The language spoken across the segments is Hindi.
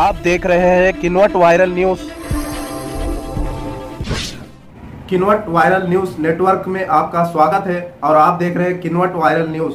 आप देख रहे हैं Kinwat viral news Kinwat viral news network में आपका स्वागत है और आप देख रहे हैं किनवट वायरल न्यूज़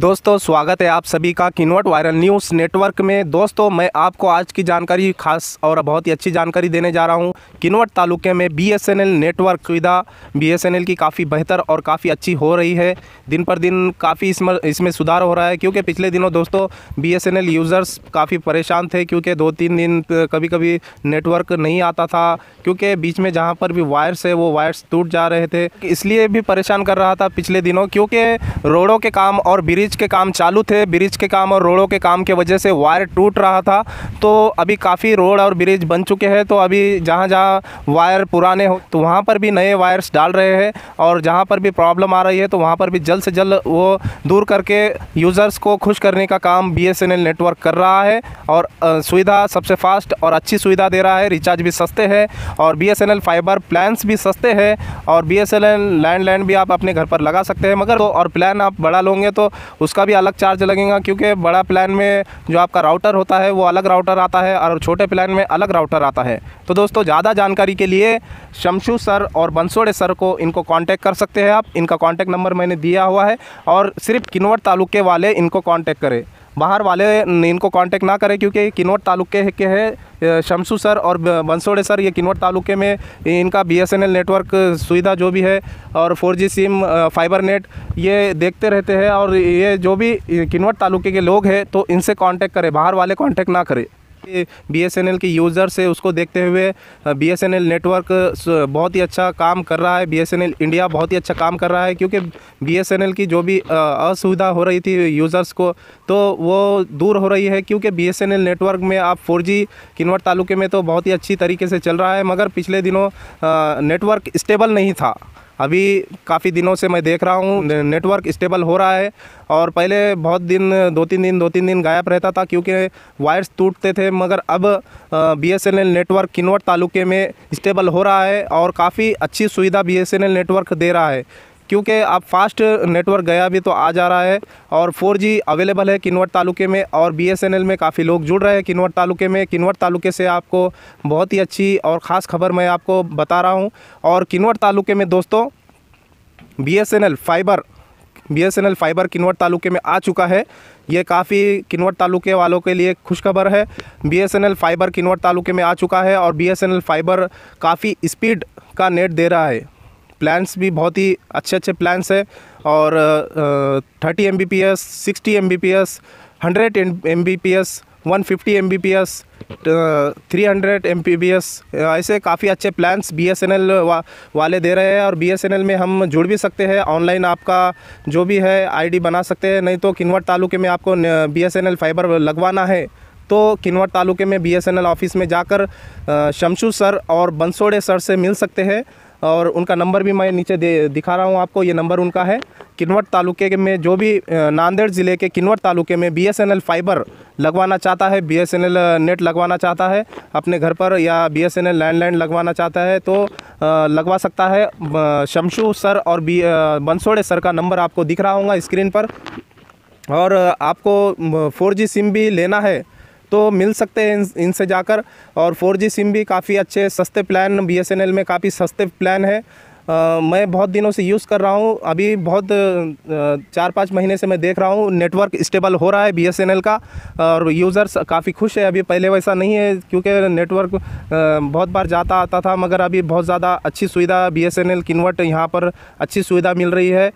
दोस्तों स्वागत है आप सभी का किनवट वायरल न्यूज़ नेटवर्क में दोस्तों मैं आपको आज की जानकारी खास और बहुत ही अच्छी जानकारी देने जा रहा हूं किनवट तालुके में बीएसएनएल नेटवर्क सुविधा बीएसएनएल की काफ़ी बेहतर और काफ़ी अच्छी हो रही है दिन पर दिन काफ़ी इसमें इसमें सुधार हो रहा है क्योंकि पिछले दिनों दोस्तों बी यूज़र्स काफ़ी परेशान थे क्योंकि दो तीन दिन कभी कभी नेटवर्क नहीं आता था क्योंकि बीच में जहाँ पर भी वायर्स है वो वायर्स टूट जा रहे थे इसलिए भी परेशान कर रहा था पिछले दिनों क्योंकि रोडों के काम और ब्रिज ब्रिज के काम चालू थे ब्रिज के काम और रोडों के काम के वजह से वायर टूट रहा था तो अभी काफ़ी रोड और ब्रिज बन चुके हैं तो अभी जहाँ जहाँ वायर पुराने हो तो वहाँ पर भी नए वायर्स डाल रहे हैं और जहाँ पर भी प्रॉब्लम आ रही है तो वहाँ पर भी जल्द से जल्द वो दूर करके यूज़र्स को खुश करने का काम बी नेटवर्क कर रहा है और सुविधा सबसे फास्ट और अच्छी सुविधा दे रहा है रिचार्ज भी सस्ते है और बी फाइबर प्लान्स भी सस्ते हैं और बी एस लैंडलाइन भी आप अपने घर पर लगा सकते हैं मगर तो और प्लान आप बड़ा लोगे तो उसका भी अलग चार्ज लगेगा क्योंकि बड़ा प्लान में जो आपका राउटर होता है वो अलग राउटर आता है और छोटे प्लान में अलग राउटर आता है तो दोस्तों ज़्यादा जानकारी के लिए शमशू सर और बंसोड़े सर को इनको कॉन्टैक्ट कर सकते हैं आप इनका कॉन्टैक्ट नंबर मैंने दिया हुआ है और सिर्फ किन्नौर तालुके वाले इनको कॉन्टैक्ट करें बाहर वाले इनको कांटेक्ट ना करें क्योंकि किन्नौर तालुके के है शमसू सर और बंसोड़े सर ये किन्नौर तालुके में इनका बीएसएनएल नेटवर्क सुविधा जो भी है और फोर सिम फाइबर नेट ये देखते रहते हैं और ये जो भी किन्नौर तालुके के लोग हैं तो इनसे कॉन्टैक्ट करें बाहर वाले कॉन्टैक्ट ना करें बी एल के यूज़र्स है उसको देखते हुए बी एल नेटवर्क बहुत ही अच्छा काम कर रहा है एल इंडिया बहुत ही अच्छा काम कर रहा है क्योंकि एल की जो भी असुविधा हो रही थी यूज़र्स को तो वो दूर हो रही है क्योंकि एल नेटवर्क में आप फोर जी किन्वर तालुके में तो बहुत ही अच्छी तरीके से चल रहा है मगर पिछले दिनों नेटवर्क स्टेबल नहीं था अभी काफ़ी दिनों से मैं देख रहा हूँ नेटवर्क स्टेबल हो रहा है और पहले बहुत दिन दो तीन दिन दो तीन दिन गायब रहता था क्योंकि वायर्स टूटते थे मगर अब B S N L network Kinwat तालुके में स्टेबल हो रहा है और काफ़ी अच्छी सुविधा B S N L network दे रहा है क्योंकि आप फास्ट नेटवर्क गया भी तो आ जा रहा है और 4G अवेलेबल है किन्वट तालुके में और बी में काफ़ी लोग जुड़ रहे हैं किन्वट तालुके में किन्वट तालुके से आपको बहुत ही अच्छी और ख़ास खबर मैं आपको बता रहा हूँ और किन्वट तालुके में दोस्तों B fibre L fibre Kinwat तालुके में आ चुका है ये काफ़ी किन्वट तालुके वालों के लिए खुशखबर है एल फाइबर किन्वट तालुके में आ चुका है और एल फाइबर काफ़ी स्पीड का नेट दे रहा है प्लान्स भी बहुत ही अच्छे अच्छे प्लान्स है और thirty M B P S sixty M B P S hundred M B P S one fifty M B P S three hundred M P B S ऐसे काफ़ी अच्छे plans B S N L वाले दे रहे हैं और बी एस एन एल में हम जुड़ भी सकते हैं ऑनलाइन आपका जो भी है आई डी बना सकते हैं नहीं तो किनवट तालुके में आपको B S N L fibre लगवाना है तो किन्वट तालुके में B S N L office में जाकर शमशू सर और बंसोड़े सर से मिल सकते हैं और उनका नंबर भी मैं नीचे दे दिखा रहा हूँ आपको ये नंबर उनका है किन्वट तालुके के में जो भी नांदेड़ ज़िले के किन्वट तालुके में बीएसएनएल फाइबर लगवाना चाहता है बीएसएनएल नेट लगवाना चाहता है अपने घर पर या बीएसएनएल लैंडलाइन लगवाना चाहता है तो लगवा सकता है शमशू सर और बी बंसोड़े सर का नंबर आपको दिख रहा होगा स्क्रीन पर और आपको फोर सिम भी लेना है तो मिल सकते हैं इनसे जाकर और फोर सिम भी काफ़ी अच्छे सस्ते प्लान बी में काफ़ी सस्ते प्लान है आ, मैं बहुत दिनों से यूज़ कर रहा हूँ अभी बहुत चार पाँच महीने से मैं देख रहा हूँ नेटवर्क स्टेबल हो रहा है बी का और यूज़र्स काफ़ी खुश है अभी पहले वैसा नहीं है क्योंकि नेटवर्क बहुत बार जाता आता था मगर अभी बहुत ज़्यादा अच्छी सुविधा बी एस किन्वर्ट यहाँ पर अच्छी सुविधा मिल रही है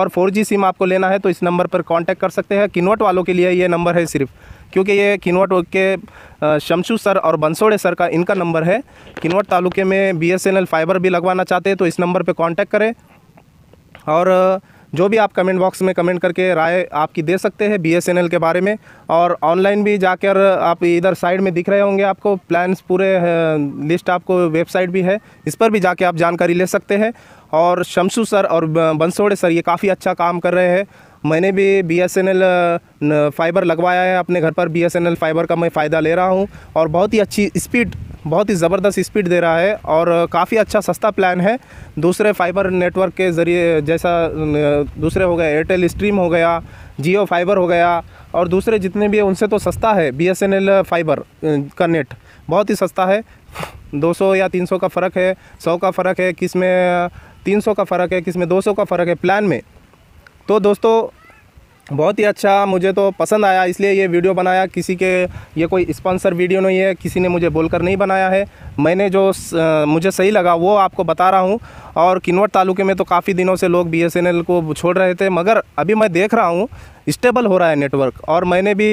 और फोर सिम आपको लेना है तो इस नंबर पर कॉन्टैक्ट कर सकते हैं किन्वर्ट वालों के लिए ये नंबर है सिर्फ़ क्योंकि ये किनवट के शमशु सर और बंसोड़े सर का इनका नंबर है किनवट तालुके में बीएसएनएल फाइबर भी लगवाना चाहते हैं तो इस नंबर पर कांटेक्ट करें और जो भी आप कमेंट बॉक्स में कमेंट करके राय आपकी दे सकते हैं बीएसएनएल के बारे में और ऑनलाइन भी जाकर आप इधर साइड में दिख रहे होंगे आपको प्लान्स पूरे लिस्ट आपको वेबसाइट भी है इस पर भी जाके आप जानकारी ले सकते हैं और शमशु सर और बंसोड़े सर ये काफ़ी अच्छा काम कर रहे हैं मैंने भी B S N L fibre लगवाया है अपने घर पर B S N L fibre का मैं फ़ायदा ले रहा हूँ और बहुत ही अच्छी स्पीड बहुत ही ज़बरदस्त स्पीड दे रहा है और काफ़ी अच्छा सस्ता प्लान है दूसरे फाइबर नेटवर्क के ज़रिए जैसा दूसरे हो गए एयरटेल स्ट्रीम हो गया जियो फाइबर हो गया और दूसरे जितने भी हैं उनसे तो सस्ता है B S N L fibre का नेट बहुत ही सस्ता है 200 या 300 का फ़र्क है 100 का फ़र्क है किस में 300 का फ़र्क है किस में 200 का फ़र्क है प्लान में तो दोस्तों बहुत ही अच्छा मुझे तो पसंद आया इसलिए ये वीडियो बनाया किसी के ये कोई स्पॉन्सर वीडियो नहीं है किसी ने मुझे बोलकर नहीं बनाया है मैंने जो मुझे सही लगा वो आपको बता रहा हूँ और किन्वट तालुके में तो काफ़ी दिनों से लोग बीएसएनएल को छोड़ रहे थे मगर अभी मैं देख रहा हूँ स्टेबल हो रहा है नेटवर्क और मैंने भी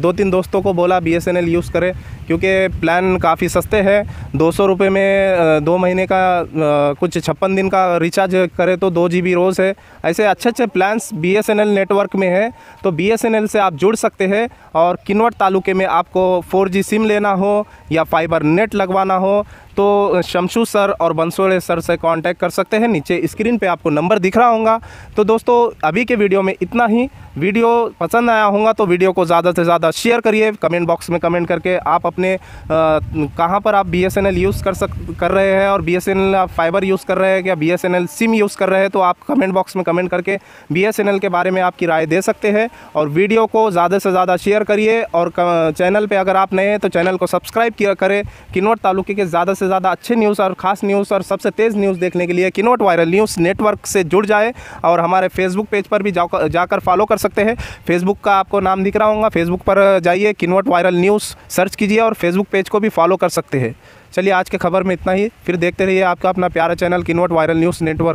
दो तीन दोस्तों को बोला बी यूज़ करें क्योंकि प्लान काफ़ी सस्ते हैं दो सौ रुपये में दो महीने का कुछ छप्पन दिन का रिचार्ज करें तो दो जी रोज़ है ऐसे अच्छे अच्छे प्लान्स बी नेटवर्क में है तो बी से आप जुड़ सकते हैं और किन्वट तालुके में आपको फोर सिम लेना हो या फाइबर नेट लगवाना हो तो शमशू सर और बंसोड़े सर से कांटेक्ट कर सकते हैं नीचे स्क्रीन पे आपको नंबर दिख रहा होगा तो दोस्तों अभी के वीडियो में इतना ही वीडियो पसंद आया होगा तो वीडियो को ज़्यादा से ज़्यादा शेयर करिए कमेंट बॉक्स में कमेंट करके आप अपने कहाँ पर आप बी यूज़ कर सक कर रहे हैं और बी आप फाइबर यूज़ कर रहे हैं या बी सिम यूज़ कर रहे हैं तो आप कमेंट बॉक्स में कमेंट करके बी के बारे में आपकी राय दे सकते हैं और वीडियो को ज़्यादा से ज़्यादा शेयर करिए और चैनल पर अगर आप नए हैं तो चैनल को सब्सक्राइब किया करें किन्नौर तालुके के ज़्यादा से ज़्यादा अच्छे न्यूज़ और ख़ास न्यूज़ और सबसे तेज़ न्यूज़ देखने के लिए किन्नौट वायरल न्यूज़ नेटवर्क से जुड़ जाए और हमारे फेसबुक पेज पर भी जाकर फॉलो कर सकते सकते हैं फेसबुक का आपको नाम दिख रहा होगा फेसबुक पर जाइए किनवट वायरल न्यूज़ सर्च कीजिए और फेसबुक पेज को भी फॉलो कर सकते हैं चलिए आज के खबर में इतना ही फिर देखते रहिए आपका अपना प्यारा channel Kinwat viral news network